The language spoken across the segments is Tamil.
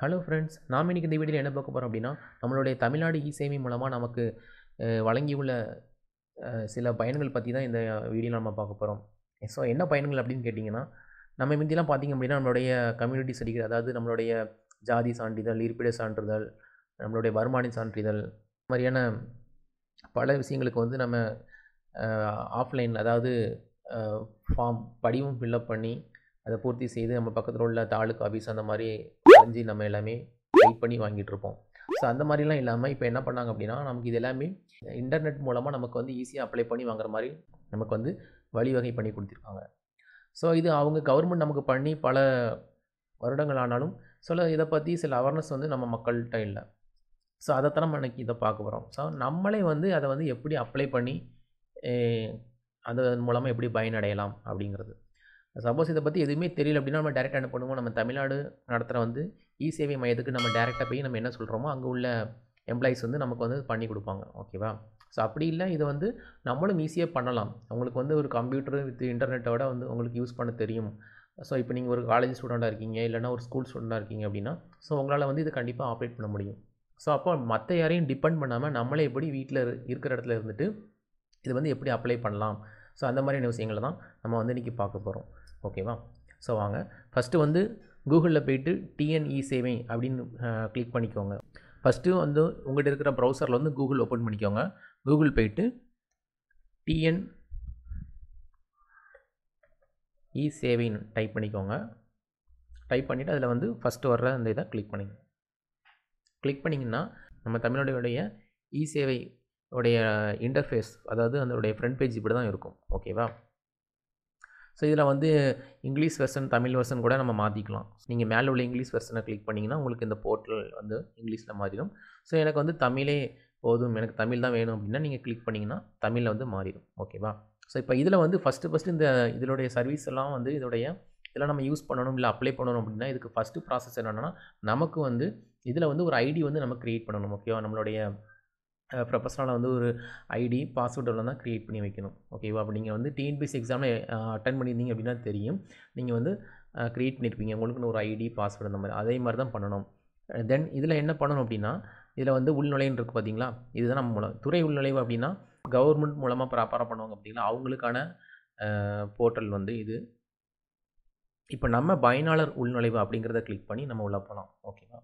ஹலோ ஃப்ரெண்ட்ஸ் நாம் இன்றைக்கி இந்த வீடியோவில் என்ன பார்க்க போகிறோம் அப்படின்னா நம்மளுடைய தமிழ்நாடு இ சேவை மூலமாக நமக்கு வழங்கியுள்ள சில பயன்கள் பற்றி தான் இந்த வீடியோவில் நம்ம பார்க்க போகிறோம் ஸோ என்ன பயன்கள் அப்படின்னு கேட்டிங்கன்னா நம்ம முந்திலாம் பார்த்திங்க அப்படின்னா நம்மளுடைய கம்யூனிட்டி சர்டிஃபிகேட் அதாவது நம்மளுடைய ஜாதி சான்றிதழ் இருப்பிட சான்றிதழ் நம்மளுடைய வருமான சான்றிதழ் மாதிரியான பல விஷயங்களுக்கு வந்து நம்ம ஆஃப்லைன் அதாவது ஃபார்ம் படிவும் ஃபில்லப் பண்ணி அதை பூர்த்தி செய்து நம்ம பக்கத்தில் உள்ள தாலுக்கா ஆஃபீஸ் அந்த மாதிரி செஞ்சு நம்ம எல்லாமே வெயிட் பண்ணி வாங்கிட்டு இருப்போம் ஸோ அந்த மாதிரிலாம் இல்லாமல் இப்போ என்ன பண்ணாங்க அப்படின்னா நமக்கு இது எல்லாமே இன்டர்நெட் மூலமாக நமக்கு வந்து ஈஸியாக அப்ளை பண்ணி வாங்குற மாதிரி நமக்கு வந்து வழிவகை பண்ணி கொடுத்துருக்காங்க ஸோ இது அவங்க கவர்மெண்ட் நமக்கு பண்ணி பல வருடங்கள் ஆனாலும் சில இதை பற்றி சில அவேர்னஸ் வந்து நம்ம மக்கள்கிட்ட இல்லை ஸோ அதைத்தான் நம்ம இன்றைக்கி இதை பார்க்க போகிறோம் ஸோ நம்மளே வந்து அதை வந்து எப்படி அப்ளை பண்ணி அதன் மூலமாக எப்படி பயனடையலாம் அப்படிங்கிறது சப்போஸ் இதை பற்றி எதுவுமே தெரியல அப்படின்னா நம்ம டேரெக்டாக என்ன பண்ணுவோம் நம்ம தமிழ்நாடு நடத்துகிற வந்து இ சேவை மையத்துக்கு நம்ம டேரெக்டாக போய் நம்ம என்ன சொல்கிறோமோ அங்கே உள்ள எம்ப்ளாயிஸ் வந்து நமக்கு வந்து பண்ணி கொடுப்பாங்க ஓகேவா ஸோ அப்படி இல்லை இதை வந்து நம்மளும் ஈஸியாக பண்ணலாம் உங்களுக்கு வந்து ஒரு கம்ப்யூட்டர் வித் இன்டர்நெட்டோட வந்து உங்களுக்கு யூஸ் பண்ண தெரியும் ஸோ இப்போ நீங்கள் ஒரு காலேஜ் ஸ்டூடெண்ட்டாக இருக்கீங்க இல்லைனா ஒரு ஸ்கூல் ஸ்டூடெண்ட்டாக இருக்கீங்க அப்படின்னா ஸோ உங்களால் வந்து இது கண்டிப்பாக ஆப்ரேட் பண்ண முடியும் ஸோ அப்போ மற்ற யாரையும் டிபெண்ட் பண்ணாமல் நம்மளே எப்படி வீட்டில் இருக்கிற இடத்துல இருந்துட்டு இது வந்து எப்படி அப்ளை பண்ணலாம் ஸோ அந்த மாதிரியான விஷயங்களை தான் நம்ம வந்து இன்றைக்கி பார்க்க போகிறோம் ஓகேவா ஸோ வாங்க ஃபஸ்ட்டு வந்து கூகுளில் போயிட்டு டிஎன்இ e சேவை அப்படின்னு கிளிக் பண்ணிக்கோங்க ஃபஸ்ட்டு வந்து உங்கள்கிட்ட இருக்கிற ப்ரௌசரில் வந்து கூகுள் ஓப்பன் பண்ணிக்கோங்க கூகுள் போயிட்டு டிஎன் இ e சேவைன்னு டைப் பண்ணிக்கோங்க டைப் பண்ணிவிட்டு அதில் வந்து ஃபஸ்ட்டு வர்ற அந்த இதை கிளிக் பண்ணிங்க கிளிக் பண்ணிங்கன்னா நம்ம தமிழோடைய இ சேவை உடைய இன்டர்ஃபேஸ் அதாவது அதனுடைய ஃப்ரண்ட் பேஜ் இப்படி தான் இருக்கும் ஓகேவா ஸோ இதில் வந்து இங்கிலீஷ் வெர்ஷன் தமிழ் வெர்ஷன் கூட நம்ம மாற்றிக்கலாம் நீங்கள் மேலே உள்ள இங்கிலீஷ் வெர்ஷனை கிளிக் பண்ணிங்கன்னா உங்களுக்கு இந்த போர்ட்டல் வந்து இங்கிலீஷில் மாறிடும் ஸோ எனக்கு வந்து தமிழே போதும் எனக்கு தமிழ் தான் வேணும் அப்படின்னா நீங்கள் கிளிக் பண்ணிங்கன்னா தமிழில் வந்து மாறிடும் ஓகேவா ஸோ இப்போ இதில் வந்து ஃபஸ்ட்டு ஃபஸ்ட்டு இந்த இதனுடைய சர்வீஸ் எல்லாம் வந்து இதோடைய இதெல்லாம் நம்ம யூஸ் பண்ணணும் இல்லை அப்ளை பண்ணணும் அப்படின்னா இதுக்கு ஃபஸ்ட்டு ப்ராசஸ் என்னென்னா நமக்கு வந்து இதில் வந்து ஒரு ஐடி வந்து நம்ம க்ரியேட் பண்ணணும் ஓகேவா நம்மளுடைய ப்ரொஃபஷனலாக வந்து ஒரு ஐடி பாஸ்வேர்டெல்லாம் தான் க்ரியேட் பண்ணி வைக்கணும் ஓகேவா அப்போ நீங்கள் வந்து டிஎன்பிசி எக்ஸாமில் அட்டன் பண்ணியிருந்தீங்க அப்படின்னா தெரியும் நீங்கள் வந்து க்ரியேட் பண்ணியிருப்பீங்க உங்களுக்குன்னு ஒரு ஐடி பாஸ்வேர்டு அந்த மாதிரி அதே மாதிரி தான் பண்ணணும் தென் இதில் என்ன பண்ணணும் அப்படின்னா இதில் வந்து உள்நுழைன்னு இருக்குது பார்த்தீங்களா இதுதான் நம்ம மூலம் துறை உள்நுழைவு அப்படின்னா கவர்மெண்ட் மூலமாக ப்ராப்பராக பண்ணுவாங்க அப்படின்னா அவங்களுக்கான போர்ட்டல் வந்து இது இப்போ நம்ம பயனாளர் உள்நுழைவு அப்படிங்கிறத கிளிக் பண்ணி நம்ம உள்ளே போகலாம் ஓகேவா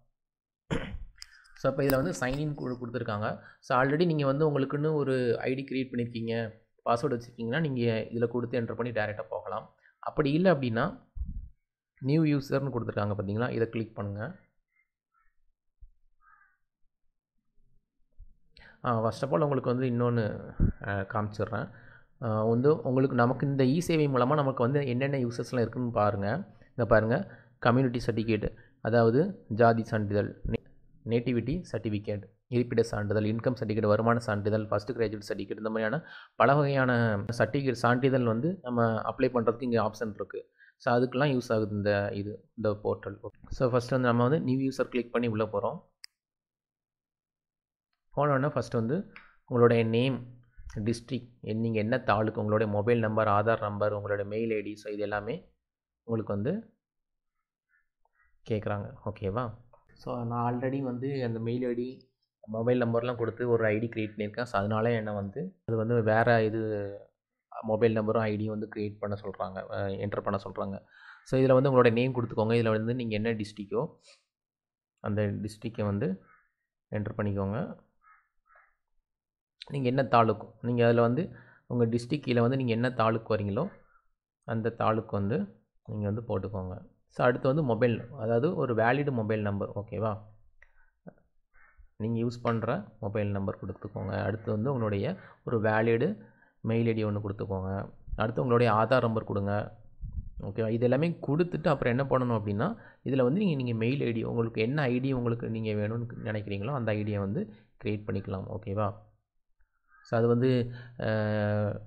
ஸோ அப்போ இதில் வந்து சைன்இன் கொடுத்துருக்காங்க ஸோ ஆல்ரெடி நீங்கள் வந்து உங்களுக்குன்னு ஒரு ஐடி க்ரியேட் பண்ணியிருக்கீங்க பாஸ்வேர்டு வச்சுருக்கீங்கன்னா நீங்கள் இதில் கொடுத்து என்ட்ரு பண்ணி டேரெக்டாக போகலாம் அப்படி இல்லை அப்படின்னா நியூ யூசர்னு கொடுத்துருக்காங்க பார்த்தீங்களா இதை கிளிக் பண்ணுங்கள் ஃபஸ்ட் ஆஃப் ஆல் உங்களுக்கு வந்து இன்னொன்று காமிச்சிடுறேன் வந்து உங்களுக்கு நமக்கு இந்த இ சேவை மூலமாக நமக்கு வந்து என்னென்ன யூசர்ஸ்லாம் இருக்குதுன்னு பாருங்கள் இங்கே பாருங்கள் கம்யூனிட்டி சர்டிஃபிகேட் அதாவது ஜாதி சான்றிதழ் நேட்டிவிட்டி சர்டிஃபிகேட் இருப்பிட சான்றிதழ் இன்கம் சர்டிஃபிகேட் வருமான சான்றிதழ் ஃபஸ்ட்டு கிராஜுவேட் சர்டிஃபிகேட் இந்த மாதிரியான பல வகையான சர்டிஃபிகேட் சான்றிதழ் வந்து நம்ம அப்ளை பண்ணுறதுக்கு இங்கே ஆப்ஷன் இருக்குது ஸோ அதுக்கெலாம் யூஸ் ஆகுது இந்த இது இந்த போர்ட்டல் ஸோ ஃபஸ்ட்டு வந்து நம்ம வந்து நியூ யூஸர் கிளிக் பண்ணி உள்ளே போகிறோம் போனோடனே ஃபஸ்ட்டு வந்து உங்களுடைய நேம் டிஸ்ட்ரிக் நீங்கள் என்ன தாலுக்கு உங்களுடைய மொபைல் நம்பர் ஆதார் நம்பர் உங்களுடைய மெயில் ஐடி ஸோ இது எல்லாமே உங்களுக்கு வந்து கேட்குறாங்க ஓகேவா ஸோ நான் ஆல்ரெடி வந்து அந்த மெயில் ஐடி மொபைல் நம்பர்லாம் கொடுத்து ஒரு ஐடி க்ரியேட் பண்ணியிருக்கேன் ஸோ அதனால என்னை வந்து அது வந்து வேறு இது மொபைல் நம்பரும் ஐடியும் வந்து க்ரியேட் பண்ண சொல்கிறாங்க என்டர் பண்ண சொல்கிறாங்க ஸோ இதில் வந்து உங்களோட நேம் கொடுத்துக்கோங்க இதில் வந்து நீங்கள் என்ன டிஸ்ட்ரிக்கோ அந்த டிஸ்ட்ரிக்கை வந்து என்ட்ரு பண்ணிக்கோங்க நீங்கள் என்ன தாலுக்கு நீங்கள் அதில் வந்து உங்கள் டிஸ்ட்ரிக்கில் வந்து நீங்கள் என்ன தாலுக்கு வரீங்களோ அந்த தாலுக்கு வந்து நீங்கள் வந்து போட்டுக்கோங்க ஸோ அடுத்து வந்து மொபைல் அதாவது ஒரு வேலிடு மொபைல் நம்பர் ஓகேவா நீங்கள் யூஸ் பண்ணுற மொபைல் நம்பர் கொடுத்துக்கோங்க அடுத்து வந்து உங்களுடைய ஒரு வேலிடு மெயில் ஐடி ஒன்று கொடுத்துக்கோங்க அடுத்து உங்களுடைய ஆதார் நம்பர் கொடுங்க ஓகேவா இது எல்லாமே கொடுத்துட்டு அப்புறம் என்ன பண்ணணும் அப்படின்னா இதில் வந்து நீங்கள் நீங்கள் மெயில் ஐடி உங்களுக்கு என்ன ஐடி உங்களுக்கு நீங்கள் வேணும்னு நினைக்கிறீங்களோ அந்த ஐடியை வந்து க்ரியேட் பண்ணிக்கலாம் ஓகேவா ஸோ அது வந்து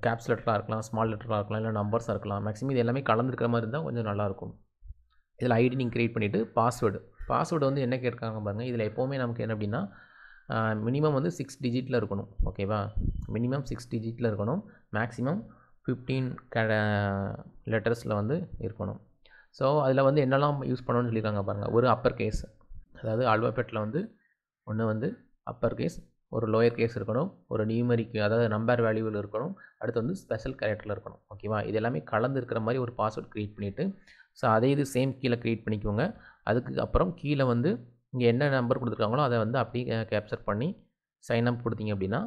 கேப்ஸ் லெட்டராக இருக்கலாம் ஸ்மால் லெட்டராக இருக்கலாம் இல்லை நம்பர்ஸாக இருக்கலாம் மேக்ஸிமம் இது எல்லாமே கலந்துருக்கிற மாதிரி இருந்தால் கொஞ்சம் நல்லாயிருக்கும் இதில் ஐடி நீங்கள் க்ரியேட் பண்ணிவிட்டு பாஸ்வேர்டு பாஸ்வேர்டு வந்து என்ன கேட்காங்க பாருங்கள் இதில் எப்போவுமே நமக்கு என்ன அப்படின்னா மினிமம் வந்து சிக்ஸ் டிஜிட்டில் இருக்கணும் ஓகேவா மினிமம் சிக்ஸ் டிஜிட்டில் இருக்கணும் மேக்ஸிமம் ஃபிஃப்டீன் க லெட்டர்ஸில் வந்து இருக்கணும் ஸோ அதில் வந்து என்னெல்லாம் யூஸ் பண்ணணும்னு சொல்லியிருக்காங்க பாருங்கள் ஒரு அப்பர் கேஸ் அதாவது அல்வாபெட்டில் வந்து ஒன்று வந்து அப்பர் கேஸ் ஒரு லோயர் கேஸ் இருக்கணும் ஒரு நியூமரிக்கு அதாவது நம்பர் வேல்யூவில் இருக்கணும் அடுத்து வந்து ஸ்பெஷல் கேரக்டரில் இருக்கணும் ஓகேவா இது எல்லாமே கலந்து இருக்கிற மாதிரி ஒரு பாஸ்வேர்ட் க்ரியேட் பண்ணிவிட்டு ஸோ அதே இது சேம் கீழே க்ரியேட் பண்ணிக்கோங்க அதுக்கு அப்புறம் கீழே வந்து இங்கே என்ன நம்பர் கொடுத்துருக்காங்களோ அதை வந்து அப்படியே கேப்சர் பண்ணி சைன் அப் கொடுத்தீங்க அப்படின்னா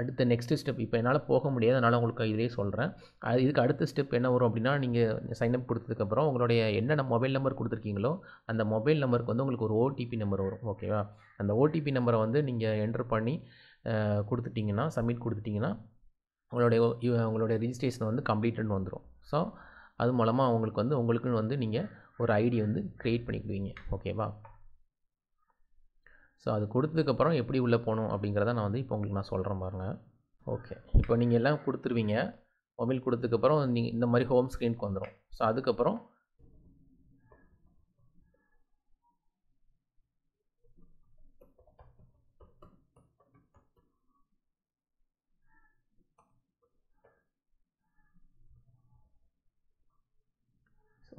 அடுத்த நெக்ஸ்ட்டு ஸ்டெப் இப்போ என்னால் போக முடியாது அதனால் உங்களுக்கு இதிலே சொல்கிறேன் அது இதுக்கு அடுத்த ஸ்டெப் என்ன வரும் அப்படின்னா நீங்கள் சைன் அப் கொடுத்ததுக்கப்புறம் உங்களுடைய என்னென்ன மொபைல் நம்பர் கொடுத்துருக்கீங்களோ அந்த மொபைல் நம்பருக்கு வந்து உங்களுக்கு ஒரு ஓடிபி நம்பர் வரும் ஓகேவா அந்த ஓடிபி நம்பரை வந்து நீங்கள் என்டர் பண்ணி கொடுத்துட்டிங்கன்னா சப்மிட் கொடுத்துட்டிங்கன்னா உங்களுடைய உங்களுடைய ரிஜிஸ்ட்ரேஷன் வந்து கம்ப்ளீட்டட்னு வந்துடும் ஸோ அது மூலமாக அவங்களுக்கு வந்து உங்களுக்குன்னு வந்து நீங்கள் ஒரு ஐடி வந்து க்ரியேட் பண்ணிக்குவீங்க ஓகேவா ஸோ அது கொடுத்ததுக்கப்புறம் எப்படி உள்ளே போகணும் அப்படிங்கிறத நான் வந்து இப்போ உங்களுக்கு நான் சொல்கிறேன் பாருங்கள் ஓகே இப்போ நீங்கள் எல்லாம் கொடுத்துருவீங்க மொபைல் கொடுத்ததுக்கப்புறம் நீங்கள் இந்த மாதிரி ஹோம் ஸ்க்ரீனுக்கு வந்துடும் ஸோ அதுக்கப்புறம்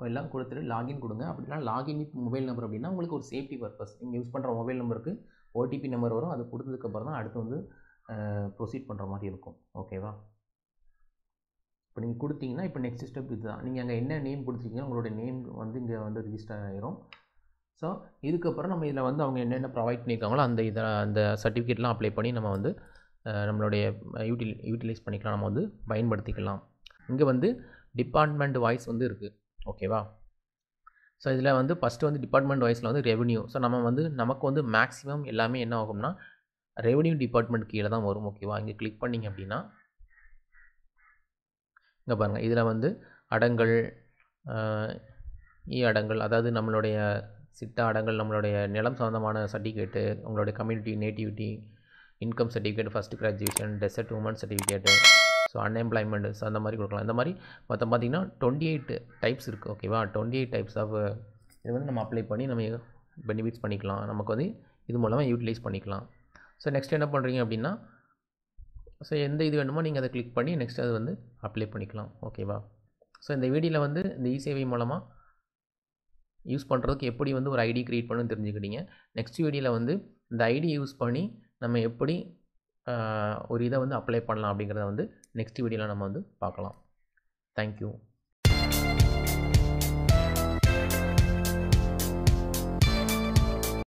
எல்லாம் கொடுத்துட்டு லாகின் கொடுங்க அப்படின்னா லாகின் வித் மொபைல் நம்பர் அப்படின்னா உங்களுக்கு ஒரு சேஃப்டி பர்பஸ் நீங்கள் யூஸ் பண்ணுற மொபைல் நம்பருக்கு ஓடிபி நம்பர் வரும் அது கொடுத்ததுக்கப்புறம் தான் அடுத்து வந்து ப்ரொசீட் பண்ணுற மாதிரி இருக்கும் ஓகேவா இப்போ நீங்கள் கொடுத்தீங்கன்னா இப்போ நெக்ஸ்ட் ஸ்டெப் இதுதான் தான் நீங்கள் அங்கே என்ன நேம் கொடுத்துருக்கீங்களோ உங்களோட நேம் வந்து இங்கே வந்து ரிஜிஸ்டர் ஆகிரும் ஸோ இதுக்கப்புறம் நம்ம இதில் வந்து அவங்க என்னென்ன ப்ரொவைட் பண்ணியிருக்காங்களோ அந்த இதை அந்த சர்டிஃபிகேட்லாம் அப்ளை பண்ணி நம்ம வந்து நம்மளுடைய யூட்டில் யூட்டிலைஸ் பண்ணிக்கலாம் நம்ம வந்து பயன்படுத்திக்கலாம் இங்கே வந்து டிபார்ட்மெண்ட் வாய்ஸ் வந்து இருக்குது ஓகேவா ஸோ இதில் வந்து ஃபஸ்ட்டு வந்து டிபார்ட்மெண்ட் வைஸில் வந்து ரெவன்யூ ஸோ நம்ம வந்து நமக்கு வந்து மேக்ஸிமம் எல்லாமே என்ன ஆகும்னா ரெவன்யூ டிபார்ட்மெண்ட் கீழே தான் வரும் ஓகேவா இங்கே கிளிக் பண்ணிங்க அப்படின்னா இங்கே பாருங்கள் இதில் வந்து அடங்கள் இ அடங்கல் அதாவது நம்மளுடைய சிட்டா அடங்கள் நம்மளுடைய நிலம் சம்மந்தமான சர்டிஃபிகேட்டு உங்களுடைய community nativity income certificate first graduation desert woman certificate so unemployment so அந்த மாதிரி கொடுக்கலாம் இந்த மாதிரி மொத்தம் பார்த்திங்கன்னா டுவெண்ட்டி எயிட் டைப்ஸ் இருக்குது ஓகேவா டுவெண்ட்டி எயிட் டைப்ஸ் ஆஃப் இது வந்து நம்ம அப்ளை பண்ணி நம்ம பெனிஃபிட்ஸ் பண்ணிக்கலாம் நமக்கு வந்து இது மூலமாக யூட்டிலைஸ் பண்ணிக்கலாம் ஸோ நெக்ஸ்ட் என்ன பண்ணுறீங்க அப்படின்னா ஸோ எந்த இது வேணுமோ நீங்கள் அதை கிளிக் பண்ணி நெக்ஸ்ட் அது வந்து அப்ளை பண்ணிக்கலாம் ஓகேவா ஸோ இந்த வீடியோவில் வந்து இந்த இசேவை மூலமாக யூஸ் பண்ணுறதுக்கு எப்படி வந்து ஒரு ஐடி க்ரியேட் பண்ணணும்னு தெரிஞ்சுக்கிட்டீங்க நெக்ஸ்ட் வீடியோவில் வந்து இந்த ஐடி யூஸ் பண்ணி நம்ம எப்படி ஒரு இதை வந்து அப்ளை பண்ணலாம் அப்படிங்கிறத வந்து நெக்ஸ்ட் வீடியோவில் நம்ம வந்து பார்க்கலாம் தேங்க்யூ